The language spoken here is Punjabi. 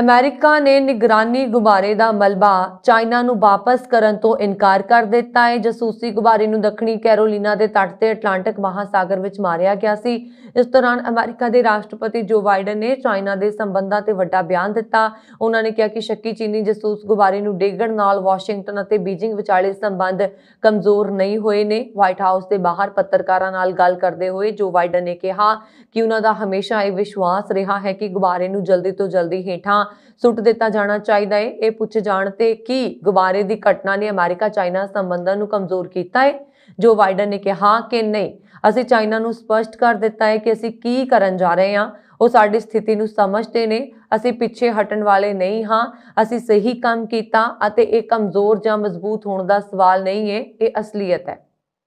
ਅਮਰੀਕਾ ਨੇ ਨਿਗਰਾਨੀ ਗੁਬਾਰੇ ਦਾ ਮਲਬਾ ਚਾਈਨਾ ਨੂੰ ਵਾਪਸ ਕਰਨ ਤੋਂ ਇਨਕਾਰ ਕਰ ਦਿੱਤਾ ਹੈ ਜਸੂਸੀ ਗੁਬਾਰੇ ਨੂੰ ਦੱਖਣੀ ਕੈਰੋਲੀਨਾ ਦੇ ਤੱਟ ਤੇ ਅਟਲਾਂਟਿਕ ਮਹਾਸਾਗਰ ਵਿੱਚ ਮਾਰਿਆ ਗਿਆ ਸੀ ਇਸ ਦੌਰਾਨ ਅਮਰੀਕਾ ਦੇ ਰਾਸ਼ਟਰਪਤੀ ਜੋ ਬਾਈਡਨ ਨੇ ਚਾਈਨਾ ਦੇ ਸੰਬੰਧਾਂ ਤੇ ਵੱਡਾ ਬਿਆਨ ਦਿੱਤਾ ਉਹਨਾਂ ਨੇ ਕਿਹਾ ਕਿ ਸ਼ੱਕੀ ਚੀਨੀ ਜਸੂਸ ਗੁਬਾਰੇ ਨੂੰ ਡੇਗਣ ਨਾਲ ਵਾਸ਼ਿੰਗਟਨ ਅਤੇ ਬੀਜਿੰਗ ਵਿਚਾਲੇ ਸੰਬੰਧ ਕਮਜ਼ੋਰ ਨਹੀਂ ਹੋਏ ਨੇ ਵਾਈਟ ਹਾਊਸ ਦੇ ਬਾਹਰ ਪੱਤਰਕਾਰਾਂ ਨਾਲ ਗੱਲ ਕਰਦੇ ਹੋਏ ਜੋ ਬਾਈਡਨ ਨੇ ਕਿਹਾ ਕਿ ਉਹਨਾਂ ਦਾ ਹਮੇਸ਼ਾ ਇਹ ਵਿਸ਼ਵਾਸ ਰਿਹਾ ਹੈ ਕਿ ਗੁਬਾਰੇ ਨੂੰ ਜਲਦੀ ਤੋਂ ਜਲਦੀ ਹੇਠਾਂ ਤਾਂ ਸੁੱਟ ਦਿੱਤਾ ਜਾਣਾ ਚਾਹੀਦਾ ਹੈ ਇਹ ਪੁੱਛ ਜਾਣ ਤੇ ਕੀ ਗੁਬਾਰੇ ਦੀ ਘਟਨਾ ਨੇ ਅਮਰੀਕਾ ਚਾਈਨਾ ਸੰਬੰਧਾਂ ਨੂੰ ਕਮਜ਼ੋਰ ਕੀਤਾ ਹੈ ਜੋ ਵਾਈਡਨ ਨੇ ਕਿਹਾ ਕਿ ਨਹੀਂ ਅਸੀਂ ਚਾਈਨਾ ਨੂੰ ਸਪਸ਼ਟ ਕਰ ਦਿੱਤਾ ਹੈ ਕਿ ਅਸੀਂ ਕੀ ਕਰਨ ਜਾ ਰਹੇ ਹਾਂ ਉਹ ਸਾਡੀ ਸਥਿਤੀ ਨੂੰ ਸਮਝਦੇ ਨੇ ਅਸੀਂ ਪਿੱਛੇ ਹਟਣ ਵਾਲੇ ਨਹੀਂ ਹਾਂ ਅਸੀਂ ਸਹੀ ਕੰਮ ਕੀਤਾ ਅਤੇ ਇਹ ਕਮਜ਼ੋਰ ਜਾਂ ਮਜ਼ਬੂਤ ਹੋਣ ਦਾ ਸਵਾਲ ਨਹੀਂ ਹੈ ਇਹ ਅਸਲੀਅਤ ਹੈ